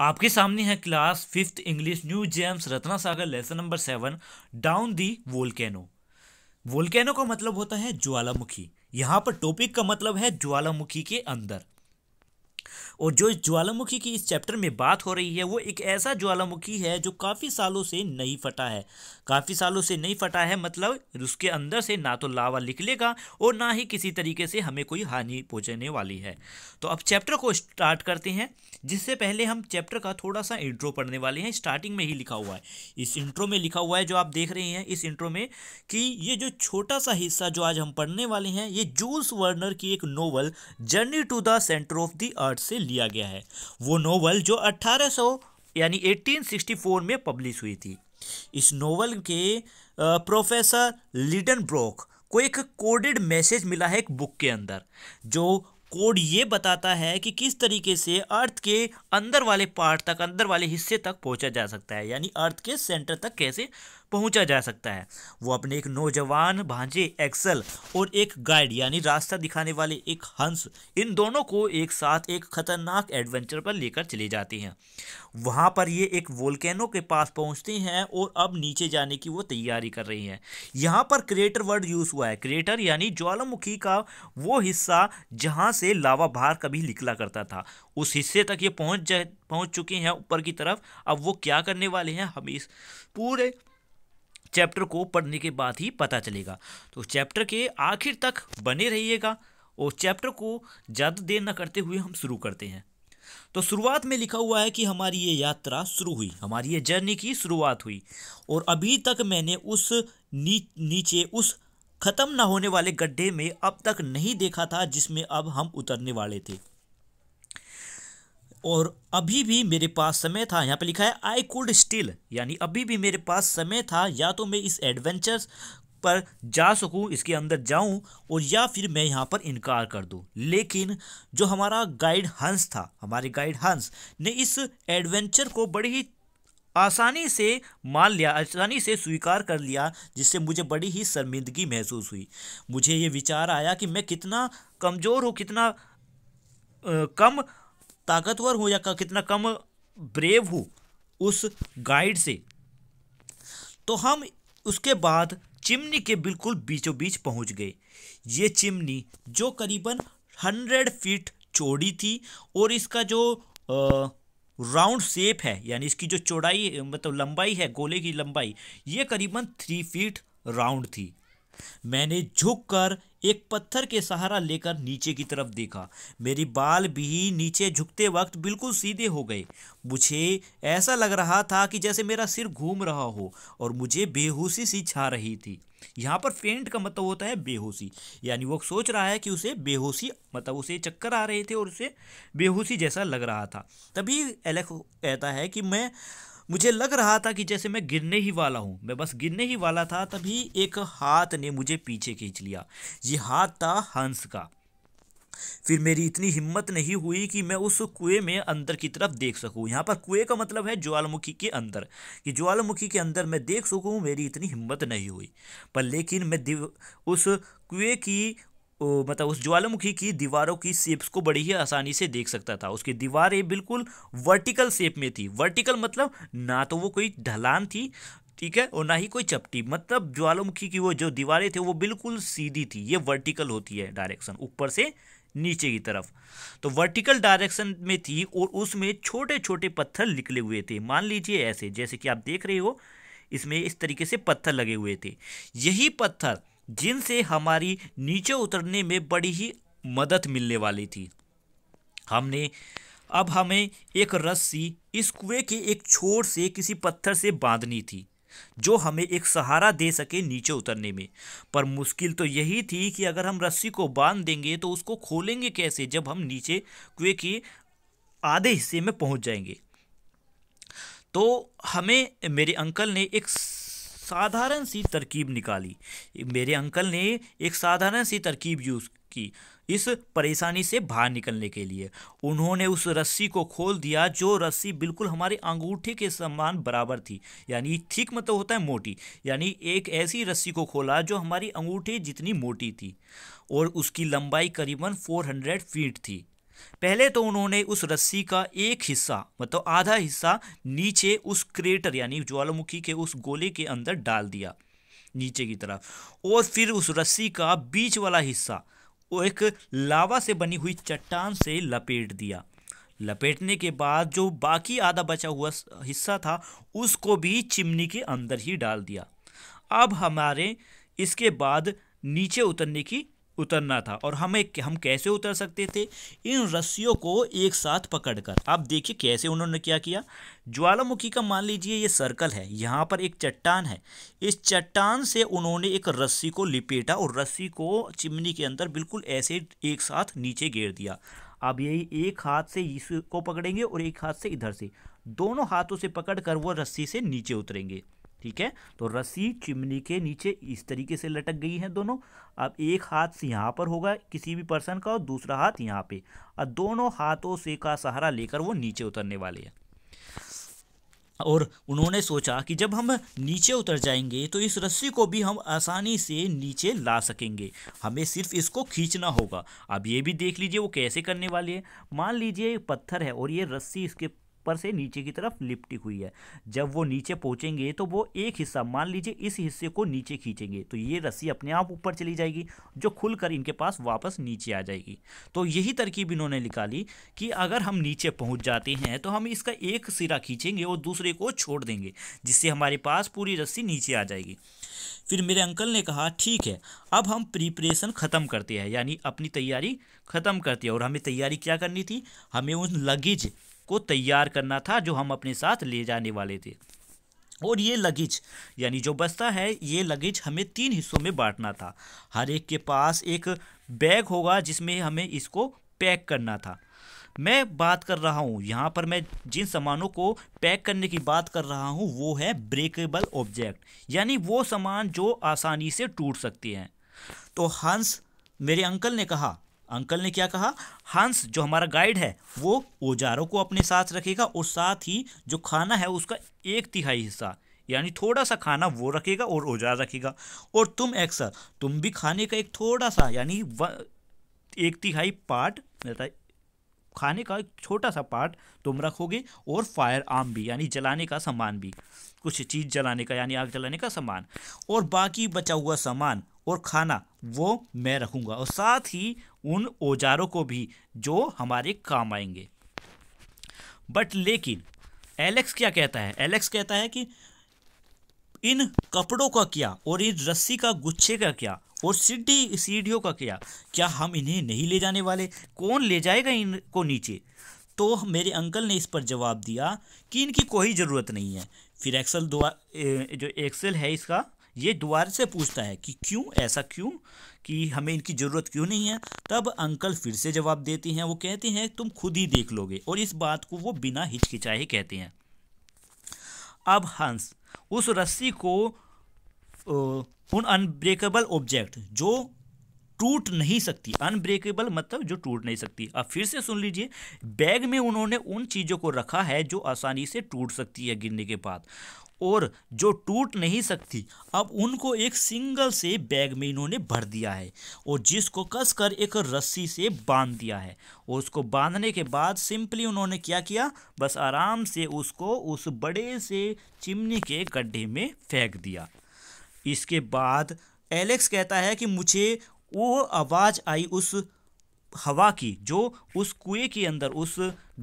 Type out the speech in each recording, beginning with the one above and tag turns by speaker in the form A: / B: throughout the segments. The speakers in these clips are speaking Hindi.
A: आपके सामने है class fifth English new gems Ratna Sagar lesson number seven down the volcano volcano का मतलब होता है ज्वालामुखी यहाँ पर टॉपिक का मतलब है ज्वालामुखी के अंदर और जो इस ज्वालामुखी की इस चैप्टर में बात हो रही है वो एक ऐसा ज्वालामुखी है जो काफ़ी सालों से नहीं फटा है काफ़ी सालों से नहीं फटा है मतलब उसके अंदर से ना तो लावा निकलेगा और ना ही किसी तरीके से हमें कोई हानि पहुँचने वाली है तो अब चैप्टर को स्टार्ट करते हैं जिससे पहले हम चैप्टर का थोड़ा सा इंट्रो पढ़ने वाले हैं स्टार्टिंग में ही लिखा हुआ है इस इंट्रो में लिखा हुआ है जो आप देख रहे हैं इस इंट्रो में कि ये जो छोटा सा हिस्सा जो आज हम पढ़ने वाले हैं ये जूल्स वर्नर की एक novel journey to the center of the earth से लिया गया है वो नोवेल जो 1800 यानी 1864 में पब्लिश हुई थी इस नोवेल के प्रोफेसर लिडन ब्रोक को एक कोडेड मैसेज मिला है एक बुक के अंदर जो कोड ये बताता है कि किस तरीके से अर्थ के अंदर वाले पार्ट तक अंदर वाले हिस्से तक पहुंचा जा सकता है यानी अर्थ के सेंटर तक कैसे पहुंचा जा सकता है वो अपने एक नौजवान भांजे एक्सल और एक गाइड यानी रास्ता दिखाने वाले एक हंस इन दोनों को एक साथ एक खतरनाक एडवेंचर पर लेकर चले जाते हैं वहाँ पर ये एक वोल्केनो के पास पहुँचते हैं और अब नीचे जाने की वो तैयारी कर रही हैं यहाँ पर क्रिएटर वर्ड यूज़ हुआ है क्रिएटर यानी ज्वालामुखी का वो हिस्सा जहाँ से लावा बाहर कभी निकला करता था उस हिस्से तक ये पहुँच जा पहुँच चुके हैं ऊपर की तरफ अब वो क्या करने वाले हैं हम इस पूरे चैप्टर को पढ़ने के बाद ही पता चलेगा तो चैप्टर के आखिर तक बने रहिएगा और चैप्टर को ज़्यादा देर न करते हुए हम शुरू करते हैं तो शुरुआत में लिखा हुआ है कि हमारी ये यात्रा शुरू हुई हमारी ये जर्नी की शुरुआत हुई और अभी तक मैंने उस नी, नीचे उस ख़त्म ना होने वाले गड्ढे में अब तक नहीं देखा था जिसमें अब हम उतरने वाले थे और अभी भी मेरे पास समय था यहाँ पे लिखा है आई कुड स्टिल यानी अभी भी मेरे पास समय था या तो मैं इस एडवेंचर पर जा सकूं इसके अंदर जाऊं और या फिर मैं यहाँ पर इनकार कर दूं लेकिन जो हमारा गाइड हंस था हमारे गाइड हंस ने इस एडवेंचर को बड़ी ही आसानी से मान लिया आसानी से स्वीकार कर लिया जिससे मुझे बड़ी ही शर्मिंदगी महसूस हुई मुझे ये विचार आया कि मैं कितना कमज़ोर हूँ कितना आ, कम ताकतवर हो या कितना कम ब्रेव हो उस गाइड से तो हम उसके बाद चिमनी के बिल्कुल बीचों बीच पहुँच गए ये चिमनी जो करीबन हंड्रेड फीट चौड़ी थी और इसका जो राउंड शेप है यानी इसकी जो चौड़ाई मतलब लंबाई है गोले की लंबाई ये करीबन थ्री फीट राउंड थी मैंने झुककर एक पत्थर के सहारा लेकर नीचे की तरफ देखा मेरे बाल भी नीचे झुकते वक्त बिल्कुल सीधे हो गए मुझे ऐसा लग रहा था कि जैसे मेरा सिर घूम रहा हो और मुझे बेहोशी सी छा रही थी यहाँ पर फेंट का मतलब होता है बेहोशी यानी वो सोच रहा है कि उसे बेहोशी मतलब उसे चक्कर आ रहे थे और उसे बेहोशी जैसा लग रहा था तभी एलेक्स कहता है कि मैं मुझे लग रहा था कि जैसे मैं गिरने ही वाला हूँ मैं बस गिरने ही वाला था तभी एक हाथ ने मुझे पीछे खींच लिया ये हाथ था हंस का फिर मेरी इतनी हिम्मत नहीं हुई कि मैं उस कुएं में अंदर की तरफ देख सकूं यहाँ पर कुएं का मतलब है ज्वालामुखी के अंदर कि ज्वालामुखी के अंदर मैं देख सकूं मेरी इतनी हिम्मत नहीं हुई पर लेकिन मैं दिव उस कुएं की मतलब उस ज्वालामुखी की दीवारों की शेप्स को बड़ी ही आसानी से देख सकता था उसकी दीवारें बिल्कुल वर्टिकल शेप में थी वर्टिकल मतलब ना तो वो कोई ढलान थी ठीक है और ना ही कोई चपटी मतलब ज्वालामुखी की वो जो दीवारें थी वो बिल्कुल सीधी थी ये वर्टिकल होती है डायरेक्शन ऊपर से नीचे की तरफ तो वर्टिकल डायरेक्शन में थी और उसमें छोटे छोटे पत्थर निकले हुए थे मान लीजिए ऐसे जैसे कि आप देख रहे हो इसमें इस तरीके से पत्थर लगे हुए थे यही पत्थर जिनसे हमारी नीचे उतरने में बड़ी ही मदद मिलने वाली थी हमने अब हमें एक रस्सी इस कुएं के एक छोर से किसी पत्थर से बांधनी थी जो हमें एक सहारा दे सके नीचे उतरने में पर मुश्किल तो यही थी कि अगर हम रस्सी को बांध देंगे तो उसको खोलेंगे कैसे जब हम नीचे कुएं के आधे हिस्से में पहुंच जाएंगे तो हमें मेरे अंकल ने एक साधारण सी तरकीब निकाली मेरे अंकल ने एक साधारण सी तरकीब यूज़ की इस परेशानी से बाहर निकलने के लिए उन्होंने उस रस्सी को खोल दिया जो रस्सी बिल्कुल हमारे अंगूठे के समान बराबर थी यानी ठीक मतलब होता है मोटी यानी एक ऐसी रस्सी को खोला जो हमारी अंगूठे जितनी मोटी थी और उसकी लंबाई करीबन 400 फीट थी पहले तो उन्होंने उस रस्सी का एक हिस्सा मतलब आधा हिस्सा नीचे उस क्रेटर यानी ज्वालामुखी के उस गोले के अंदर डाल दिया नीचे की तरफ और फिर उस रस्सी का बीच वाला हिस्सा वो एक लावा से बनी हुई चट्टान से लपेट दिया लपेटने के बाद जो बाकी आधा बचा हुआ हिस्सा था उसको भी चिमनी के अंदर ही डाल दिया अब हमारे इसके बाद नीचे उतरने की उतरना था और हमें हम कैसे उतर सकते थे इन रस्सियों को एक साथ पकड़कर आप देखिए कैसे उन्होंने क्या किया ज्वालामुखी का मान लीजिए ये सर्कल है यहाँ पर एक चट्टान है इस चट्टान से उन्होंने एक रस्सी को लिपेटा और रस्सी को चिमनी के अंदर बिल्कुल ऐसे एक साथ नीचे घेर दिया अब यही एक हाथ से इसको पकड़ेंगे और एक हाथ से इधर से दोनों हाथों से पकड़ कर वो रस्सी से नीचे उतरेंगे ठीक है तो रस्सी चिमनी के नीचे इस तरीके से लटक गई है दोनों अब एक हाथ से यहाँ पर होगा किसी भी पर्सन का और दूसरा हाथ यहाँ पे और दोनों हाथों से का सहारा लेकर वो नीचे उतरने वाले हैं और उन्होंने सोचा कि जब हम नीचे उतर जाएंगे तो इस रस्सी को भी हम आसानी से नीचे ला सकेंगे हमें सिर्फ इसको खींचना होगा अब ये भी देख लीजिए वो कैसे करने वाले है मान लीजिए पत्थर है और ये रस्सी इसके ऊपर से नीचे की तरफ लिपटी हुई है जब वो नीचे पहुँचेंगे तो वो एक हिस्सा मान लीजिए इस हिस्से को नीचे खींचेंगे तो ये रस्सी अपने आप ऊपर चली जाएगी जो खुलकर इनके पास वापस नीचे आ जाएगी तो यही तरकीब इन्होंने निकाली कि अगर हम नीचे पहुँच जाते हैं तो हम इसका एक सिरा खींचेंगे और दूसरे को छोड़ देंगे जिससे हमारे पास पूरी रस्सी नीचे आ जाएगी फिर मेरे अंकल ने कहा ठीक है अब हम प्रिपरेशन ख़त्म करते हैं यानी अपनी तैयारी ख़त्म करते हैं और हमें तैयारी क्या करनी थी हमें उन लगेज को तैयार करना था जो हम अपने साथ ले जाने वाले थे और ये लगेज यानी जो बस्ता है ये लगेज हमें तीन हिस्सों में बांटना था हर एक के पास एक बैग होगा जिसमें हमें इसको पैक करना था मैं बात कर रहा हूँ यहाँ पर मैं जिन सामानों को पैक करने की बात कर रहा हूँ वो है ब्रेकेबल ऑब्जेक्ट यानी वो सामान जो आसानी से टूट सकते हैं तो हंस मेरे अंकल ने कहा अंकल ने क्या कहा हंस जो हमारा गाइड है वो औजारों को अपने साथ रखेगा और साथ ही जो खाना है उसका एक तिहाई हिस्सा यानी थोड़ा सा खाना वो रखेगा और औजार रखेगा और तुम एक्सर तुम भी खाने का एक थोड़ा सा यानी एक तिहाई पार्ट खाने का एक छोटा सा पार्ट तुम रखोगे और फायर आर्म भी यानी जलाने का सामान भी कुछ चीज़ जलाने का यानी आग जलाने का सामान और बाकी बचा हुआ सामान और खाना वो मैं रखूँगा और साथ ही उन औजारों को भी जो हमारे काम आएंगे बट लेकिन एलेक्स क्या कहता है एलेक्स कहता है कि इन कपड़ों का क्या और इन रस्सी का गुच्छे का क्या और सीढ़ी सीढ़ियों का क्या क्या हम इन्हें नहीं ले जाने वाले कौन ले जाएगा इनको नीचे तो मेरे अंकल ने इस पर जवाब दिया कि इनकी कोई ज़रूरत नहीं है फिर एक्सल दो जो एक्सेल है इसका ये दोबारा से पूछता है कि क्यों ऐसा क्यों कि हमें इनकी ज़रूरत क्यों नहीं है तब अंकल फिर से जवाब देते हैं वो कहते हैं तुम खुद ही देख लोगे और इस बात को वो बिना हिचकिचाए कहते हैं अब हंस उस रस्सी को उन अनब्रेकेबल ऑब्जेक्ट जो टूट नहीं सकती अनब्रेकेबल मतलब जो टूट नहीं सकती अब फिर से सुन लीजिए बैग में उन्होंने उन चीज़ों को रखा है जो आसानी से टूट सकती है गिरने के बाद और जो टूट नहीं सकती अब उनको एक सिंगल से बैग में इन्होंने भर दिया है और जिसको कसकर एक रस्सी से बांध दिया है और उसको बांधने के बाद सिंपली उन्होंने क्या किया बस आराम से उसको उस बड़े से चिमनी के गड्ढे में फेंक दिया इसके बाद एलेक्स कहता है कि मुझे वो आवाज़ आई उस हवा की जो उस कुएं के अंदर उस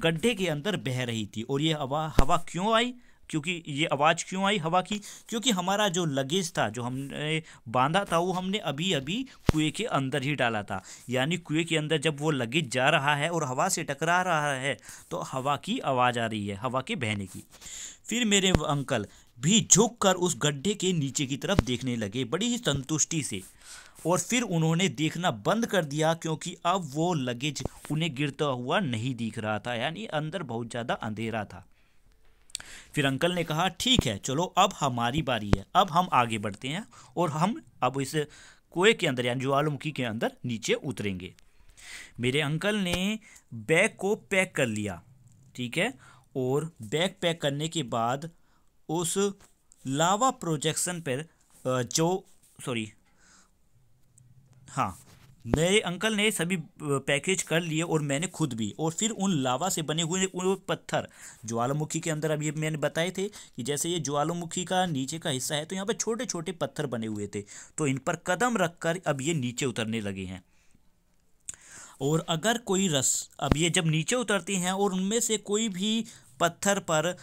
A: गड्ढे के अंदर बह रही थी और ये हवा हवा क्यों आई क्योंकि ये आवाज़ क्यों आई हवा की क्योंकि हमारा जो लगेज था जो हमने बांधा था वो हमने अभी अभी कुएं के अंदर ही डाला था यानी कुएं के अंदर जब वो लगेज जा रहा है और हवा से टकरा रहा है तो हवा की आवाज़ आ रही है हवा के बहने की फिर मेरे अंकल भी झुक कर उस गड्ढे के नीचे की तरफ देखने लगे बड़ी ही संतुष्टि से और फिर उन्होंने देखना बंद कर दिया क्योंकि अब वो लगेज उन्हें गिरता हुआ नहीं दिख रहा था यानी अंदर बहुत ज़्यादा अंधेरा था फिर अंकल ने कहा ठीक है चलो अब हमारी बारी है अब हम आगे बढ़ते हैं और हम अब इस कुएं के अंदर यानी ज्वालामुखी के अंदर नीचे उतरेंगे मेरे अंकल ने बैग को पैक कर लिया ठीक है और बैग पैक करने के बाद उस लावा प्रोजेक्शन पर जो सॉरी हाँ मेरे अंकल ने सभी पैकेज कर लिए और मैंने खुद भी और फिर उन लावा से बने हुए उन पत्थर ज्वालामुखी के अंदर अभी मैंने बताए थे कि जैसे ये ज्वालामुखी का नीचे का हिस्सा है तो यहाँ पर छोटे छोटे पत्थर बने हुए थे तो इन पर कदम रखकर अब ये नीचे उतरने लगे हैं और अगर कोई रस अब ये जब नीचे उतरती हैं और उनमें से कोई भी पत्थर पर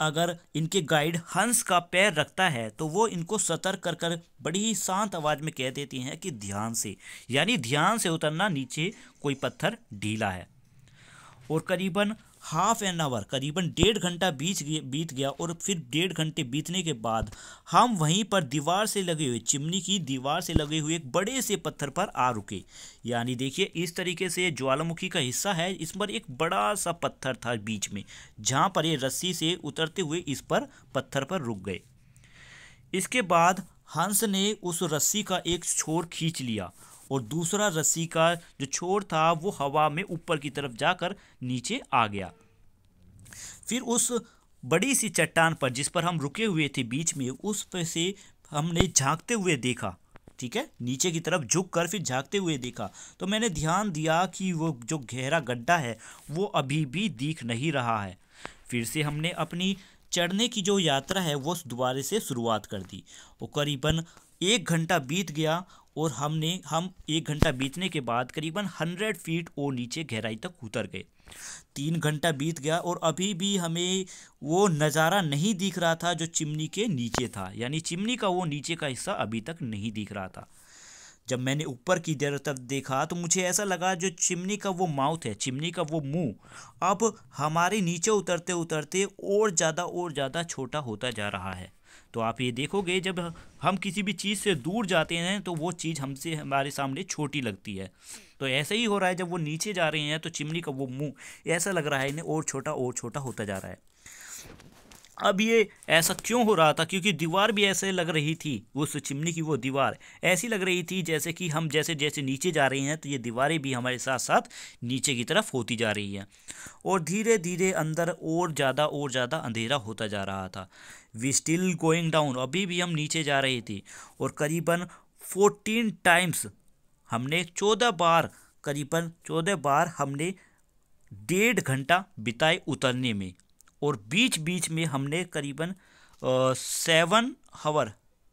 A: अगर इनके गाइड हंस का पैर रखता है तो वो इनको सतर्क कर कर बड़ी ही शांत आवाज़ में कह देती हैं कि ध्यान से यानी ध्यान से उतरना नीचे कोई पत्थर ढीला है और करीबन हाफ एन आवर करीबन डेढ़ घंटा बीच बीत गया और फिर डेढ़ घंटे बीतने के बाद हम वहीं पर दीवार से लगे हुए चिमनी की दीवार से लगे हुए एक बड़े से पत्थर पर आ रुके यानी देखिए इस तरीके से ज्वालामुखी का हिस्सा है इस पर एक बड़ा सा पत्थर था बीच में जहाँ पर ये रस्सी से उतरते हुए इस पर पत्थर पर रुक गए इसके बाद हंस ने उस रस्सी का एक छोर खींच लिया और दूसरा रस्सी का जो छोर था वो हवा में ऊपर की तरफ जाकर नीचे आ गया फिर उस बड़ी सी चट्टान पर जिस पर हम रुके हुए थे बीच में उस पर से हमने झांकते हुए देखा ठीक है नीचे की तरफ झुक कर फिर झांकते हुए देखा तो मैंने ध्यान दिया कि वो जो गहरा गड्ढा है वो अभी भी दिख नहीं रहा है फिर से हमने अपनी चढ़ने की जो यात्रा है वो दोबारे से शुरुआत कर दी वो करीबन एक घंटा बीत गया और हमने हम एक घंटा बीतने के बाद करीबन हंड्रेड फीट और नीचे गहराई तक उतर गए तीन घंटा बीत गया और अभी भी हमें वो नज़ारा नहीं दिख रहा था जो चिमनी के नीचे था यानी चिमनी का वो नीचे का हिस्सा अभी तक नहीं दिख रहा था जब मैंने ऊपर की देर तक देखा तो मुझे ऐसा लगा जो चिमनी का वो माउथ है चिमनी का वो मुंह अब हमारे नीचे उतरते उतरते और ज़्यादा और ज़्यादा छोटा होता जा रहा है तो आप ये देखोगे जब हम किसी भी चीज़ से दूर जाते हैं तो वो चीज़ हमसे हमारे सामने छोटी लगती है तो ऐसा ही हो रहा है जब वो नीचे जा रहे हैं तो चिमनी का वो मुंह ऐसा लग रहा है इन्हें और छोटा और छोटा होता जा रहा है अब ये ऐसा क्यों हो रहा था क्योंकि दीवार भी ऐसे लग रही थी उस चिमनी की वो दीवार ऐसी लग रही थी जैसे कि हम जैसे जैसे नीचे जा रहे हैं तो ये दीवारें भी हमारे साथ साथ नीचे की तरफ होती जा रही हैं और धीरे धीरे अंदर और ज़्यादा और ज़्यादा अंधेरा होता जा रहा था वी स्टिल गोइंग डाउन अभी भी हम नीचे जा रही थी और करीबन फोर्टीन टाइम्स हमने चौदह बार करीबन चौदह बार हमने डेढ़ घंटा बिताए उतरने में और बीच बीच में हमने करीबन सेवन हावर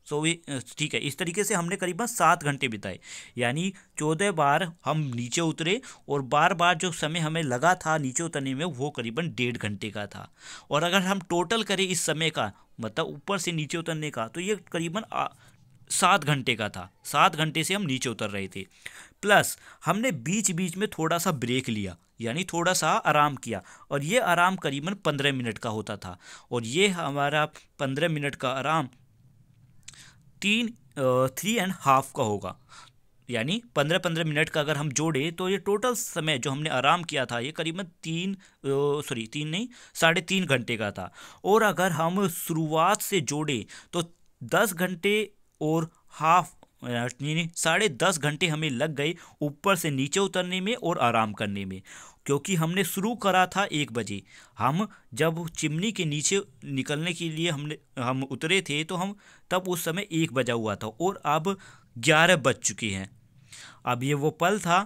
A: सो वे uh, ठीक है इस तरीके से हमने करीबन सात घंटे बिताए यानी चौदह बार हम नीचे उतरे और बार बार जो समय हमें लगा था नीचे उतरने में वो करीबन डेढ़ घंटे का था और अगर हम टोटल करें इस समय का मतलब ऊपर से नीचे उतरने का तो ये करीबन सात घंटे का था सात घंटे से हम नीचे उतर रहे थे प्लस हमने बीच बीच में थोड़ा सा ब्रेक लिया यानी थोड़ा सा आराम किया और ये आराम करीबन पंद्रह मिनट का होता था और ये हमारा पंद्रह मिनट का आराम तीन थ्री एंड हाफ का होगा यानी पंद्रह पंद्रह मिनट का अगर हम जोड़े तो ये टोटल समय जो हमने आराम किया था ये करीबन तीन सॉरी तीन नहीं साढ़े तीन घंटे का था और अगर हम शुरुआत से जोड़े तो दस घंटे और हाफ साढ़े दस घंटे हमें लग गए ऊपर से नीचे उतरने में और आराम करने में क्योंकि हमने शुरू करा था एक बजे हम जब चिमनी के नीचे निकलने के लिए हमने हम उतरे थे तो हम तब उस समय एक बजा हुआ था और अब ग्यारह बज चुके हैं अब ये वो पल था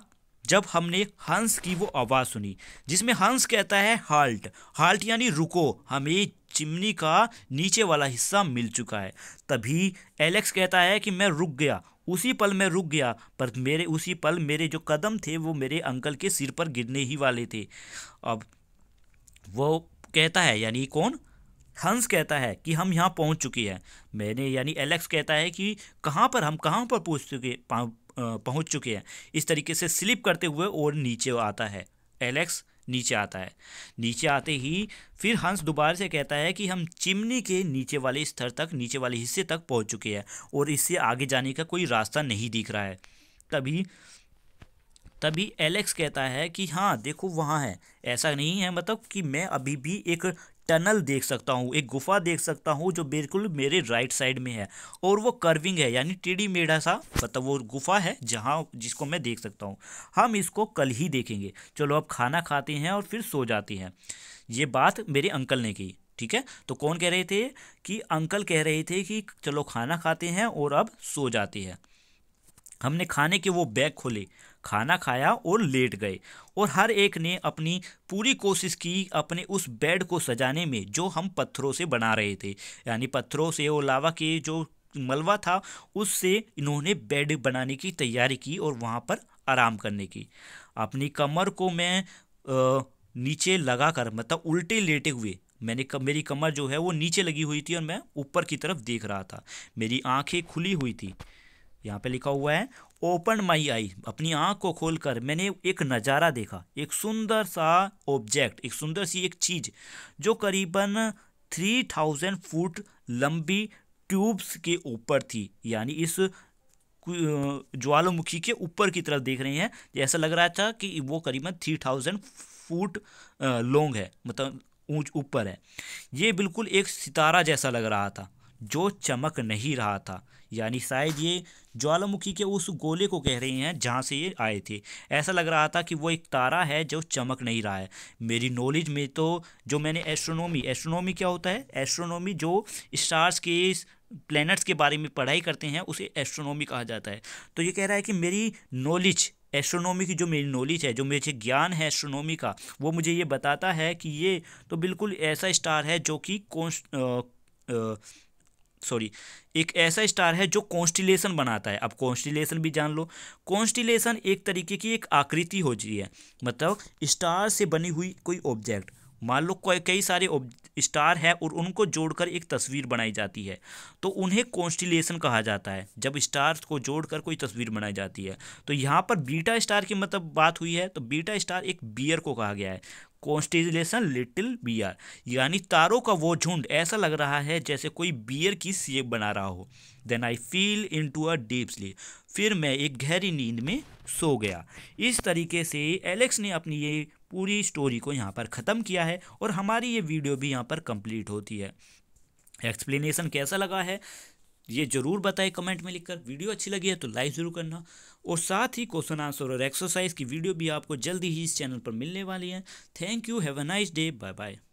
A: जब हमने हंस की वो आवाज़ सुनी जिसमें हंस कहता है हाल्ट हाल्ट यानी रुको हमें चिमनी का नीचे वाला हिस्सा मिल चुका है तभी एलेक्स कहता है कि मैं रुक गया उसी पल मैं रुक गया पर मेरे उसी पल मेरे जो कदम थे वो मेरे अंकल के सिर पर गिरने ही वाले थे अब वो कहता है यानी कौन हंस कहता है कि हम यहाँ पहुँच चुके हैं मैंने यानी एलेक्स कहता है कि कहाँ पर हम कहाँ पर पहुँच चुके पहुँच चुके हैं इस तरीके से स्लिप करते हुए और नीचे आता है एलेक्स नीचे आता है नीचे आते ही फिर हंस दोबारा से कहता है कि हम चिमनी के नीचे वाले स्तर तक नीचे वाले हिस्से तक पहुंच चुके हैं और इससे आगे जाने का कोई रास्ता नहीं दिख रहा है तभी तभी एलेक्स कहता है कि हाँ देखो वहाँ है ऐसा नहीं है मतलब कि मैं अभी भी एक टनल देख सकता हूँ एक गुफा देख सकता हूँ जो बिल्कुल मेरे राइट साइड में है और वो कर्विंग है यानी टेढ़ी मेढ़ा सा मतलब वो गुफा है जहाँ जिसको मैं देख सकता हूँ हम इसको कल ही देखेंगे चलो अब खाना खाते हैं और फिर सो जाते हैं ये बात मेरे अंकल ने की ठीक है तो कौन कह रहे थे कि अंकल कह रहे थे कि चलो खाना खाते हैं और अब सो जाते हैं हमने खाने के वो बैग खोले खाना खाया और लेट गए और हर एक ने अपनी पूरी कोशिश की अपने उस बेड को सजाने में जो हम पत्थरों से बना रहे थे यानी पत्थरों से और लावा के जो मलबा था उससे इन्होंने बेड बनाने की तैयारी की और वहाँ पर आराम करने की अपनी कमर को मैं आ, नीचे लगा कर मतलब उल्टे लेटे हुए मैंने कम, मेरी कमर जो है वो नीचे लगी हुई थी और मैं ऊपर की तरफ देख रहा था मेरी आंखें खुली हुई थी यहाँ पे लिखा हुआ है ओपन माई आई अपनी आँख को खोलकर मैंने एक नज़ारा देखा एक सुंदर सा ऑब्जेक्ट एक सुंदर सी एक चीज़ जो करीबन थ्री थाउजेंड फुट लंबी ट्यूब्स के ऊपर थी यानी इस ज्वालामुखी के ऊपर की तरफ देख रहे हैं जैसा लग रहा था कि वो करीबन थ्री थाउजेंड फुट लॉन्ग है मतलब ऊंच ऊपर है ये बिल्कुल एक सितारा जैसा लग रहा था जो चमक नहीं रहा था यानी शायद ये ज्वालामुखी के उस गोले को कह रहे हैं जहाँ से ये आए थे ऐसा लग रहा था कि वो एक तारा है जो चमक नहीं रहा है मेरी नॉलेज में तो जो मैंने एस्ट्रोनॉमी एस्ट्रोनॉमी क्या होता है एस्ट्रोनॉमी जो स्टार्स के प्लैनेट्स के बारे में पढ़ाई करते हैं उसे एस्ट्रोनॉमी कहा जाता है तो ये कह रहा है कि मेरी नॉलेज एस्ट्रोनॉमी की जो मेरी नॉलेज है जो मुझे ज्ञान है एस्ट्रोनॉमी का वो मुझे ये बताता है कि ये तो बिल्कुल ऐसा स्टार है जो कि कौन सॉरी एक ऐसा स्टार है जो कॉन्स्टिलेशन बनाता है अब कॉन्स्टिलेशन भी जान लो कॉन्स्टिलेशन एक तरीके की एक आकृति होती है मतलब स्टार से बनी हुई कोई ऑब्जेक्ट मान लो कई सारे स्टार हैं और उनको जोड़कर एक तस्वीर बनाई जाती है तो उन्हें कॉन्स्टिलेशन कहा जाता है जब स्टार को जोड़कर कोई तस्वीर बनाई जाती है तो यहाँ पर बीटा स्टार की मतलब बात हुई है तो बीटा स्टार एक बियर को कहा गया है कॉन्स्टेलेशन लिटिल बियर यानी तारों का वो झुंड ऐसा लग रहा है जैसे कोई बियर की सेब बना रहा हो then I feel into a deep sleep फिर मैं एक गहरी नींद में सो गया इस तरीके से एलेक्स ने अपनी ये पूरी स्टोरी को यहाँ पर ख़त्म किया है और हमारी ये वीडियो भी यहाँ पर कंप्लीट होती है एक्सप्लेनेशन कैसा लगा है ये जरूर बताएं कमेंट में लिखकर वीडियो अच्छी लगी है तो लाइक ज़रूर करना और साथ ही क्वेश्चन आंसर और एक्सरसाइज की वीडियो भी आपको जल्दी ही इस चैनल पर मिलने वाली है thank you have a nice day bye bye